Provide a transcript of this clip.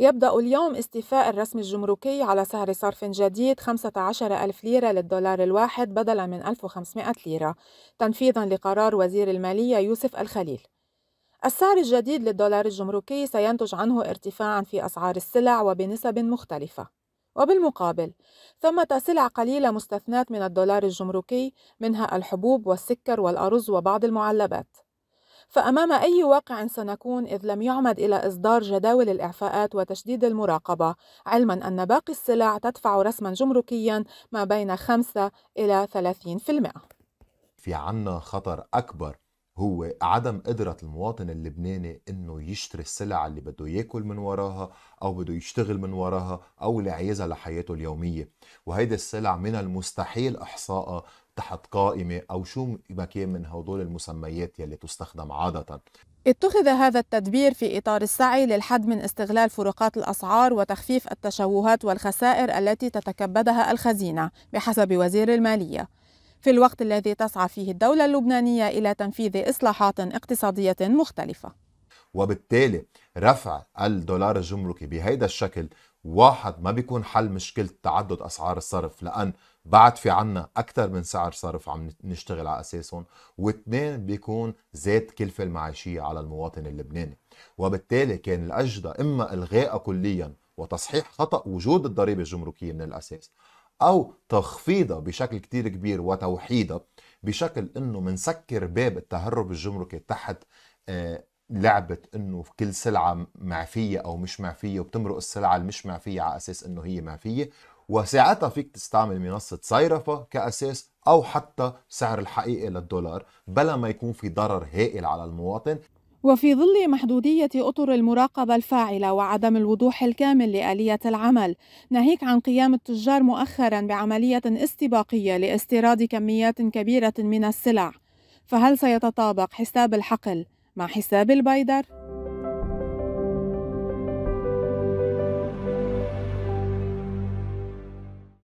يبدأ اليوم استيفاء الرسم الجمركي على سعر صرف جديد 15 ألف ليرة للدولار الواحد بدلا من 1500 ليرة تنفيذا لقرار وزير المالية يوسف الخليل السعر الجديد للدولار الجمركي سينتج عنه ارتفاعا في أسعار السلع وبنسب مختلفة وبالمقابل ثمة سلع قليلة مستثنات من الدولار الجمركي منها الحبوب والسكر والأرز وبعض المعلبات فأمام أي واقع سنكون إذ لم يعمد إلى إصدار جداول الإعفاءات وتشديد المراقبة علما أن باقي السلع تدفع رسما جمركيا ما بين 5 إلى 30% في عنا خطر أكبر هو عدم قدرة المواطن اللبناني انه يشتري السلع اللي بده ياكل من وراها او بده يشتغل من وراها او لعيزها لحياته اليومية وهيدي السلع من المستحيل احصائها تحت قائمة أو شو ما كان من هدول المسميات يلي تستخدم عادة اتخذ هذا التدبير في إطار السعي للحد من استغلال فروقات الأسعار وتخفيف التشوهات والخسائر التي تتكبدها الخزينة بحسب وزير المالية في الوقت الذي تسعى فيه الدولة اللبنانية إلى تنفيذ إصلاحات اقتصادية مختلفة وبالتالي رفع الدولار الجمركي بهيدا الشكل واحد ما بيكون حل مشكلة تعدد أسعار الصرف لأن بعد في عنا أكثر من سعر صرف عم نشتغل على أساسهم واثنين بيكون زاد كلفة المعيشية على المواطن اللبناني وبالتالي كان الأجدى إما إلغائها كليا وتصحيح خطأ وجود الضريبة الجمركية من الأساس أو تخفيضها بشكل كتير كبير وتوحيدها بشكل أنه منسكر باب التهرب الجمركي تحت آه، لعبه انه كل سلعه معفيه او مش معفيه وبتمرق السلعه المش معفيه على اساس انه هي معفيه وساعتها فيك تستعمل منصه صيرفه كاساس او حتى سعر الحقيقي للدولار بلا ما يكون في ضرر هائل على المواطن وفي ظل محدودية أطر المراقبة الفاعلة وعدم الوضوح الكامل لآلية العمل، ناهيك عن قيام التجار مؤخرا بعملية استباقية لاستيراد كميات كبيرة من السلع، فهل سيتطابق حساب الحقل مع حساب البايدر